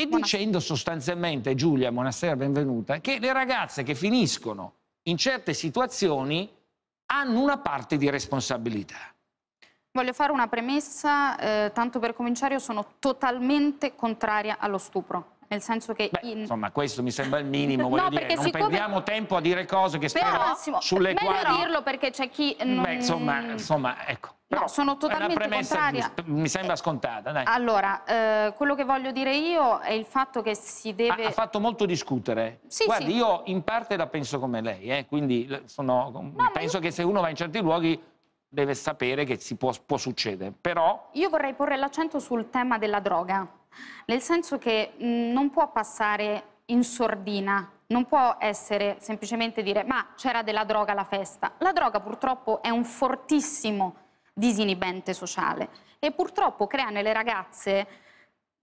E dicendo sostanzialmente, Giulia, buonasera, benvenuta, che le ragazze che finiscono in certe situazioni hanno una parte di responsabilità. Voglio fare una premessa, eh, tanto per cominciare, io sono totalmente contraria allo stupro nel senso che... Beh, in... Insomma, questo mi sembra il minimo, no, dire, non siccome... perdiamo tempo a dire cose che spero Massimo, sulle quali... Però dirlo perché c'è chi... Non... Beh, insomma, insomma, ecco. Però no, sono totalmente contraria. Mi sembra eh, scontata. Dai. Allora, eh, quello che voglio dire io è il fatto che si deve... Ha, ha fatto molto discutere. Sì, Guardi, sì. io in parte la penso come lei, eh, quindi sono... Mm, penso io... che se uno va in certi luoghi deve sapere che si può, può succedere, però... Io vorrei porre l'accento sul tema della droga nel senso che mh, mm, non può passare in sordina non può essere semplicemente dire ma c'era della droga alla festa. La droga purtroppo è un fortissimo disinibente sociale e purtroppo crea nelle ragazze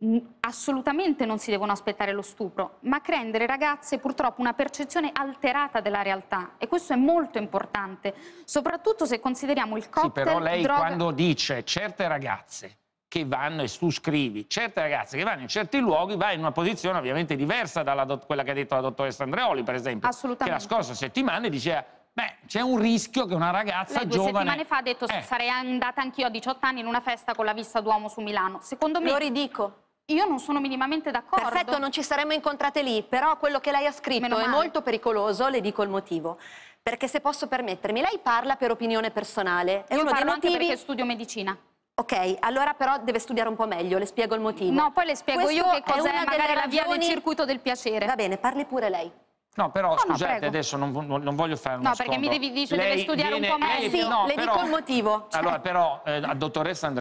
mm, assolutamente non si devono aspettare lo stupro, ma crea nelle ragazze purtroppo una percezione alterata della realtà e questo è molto importante, soprattutto se consideriamo il cocktail Sì, però lei droga... quando dice certe ragazze che vanno e tu scrivi, certe ragazze che vanno in certi luoghi va in una posizione ovviamente diversa da quella che ha detto la dottoressa Andreoli, per esempio, che la scorsa settimana diceva Beh, c'è un rischio che una ragazza Lei due giovane... settimane fa ha detto eh. sarei andata anch'io a 18 anni in una festa con la vista d'uomo su Milano. Secondo me... Lo ridico. Io non sono minimamente d'accordo. Perfetto, non ci saremmo incontrate lì, però quello che lei ha scritto è molto pericoloso, le dico il motivo. Perché se posso permettermi, lei parla per opinione personale. È Io uno parlo dei motivi... anche perché studio medicina. Ok, allora però deve studiare un po' meglio, le spiego il motivo. No, poi le spiego Questo io che cos'è magari ragioni... la via del circuito del piacere. Va bene, parli pure lei. No, però no, scusate, no, adesso non, non, voglio fare un No, perché scondo. mi devi, dire, cioè lei deve studiare viene, un po' meglio. Eh, sì, no, le però, dico il motivo. Allora, però, eh, dottoressa Andrea.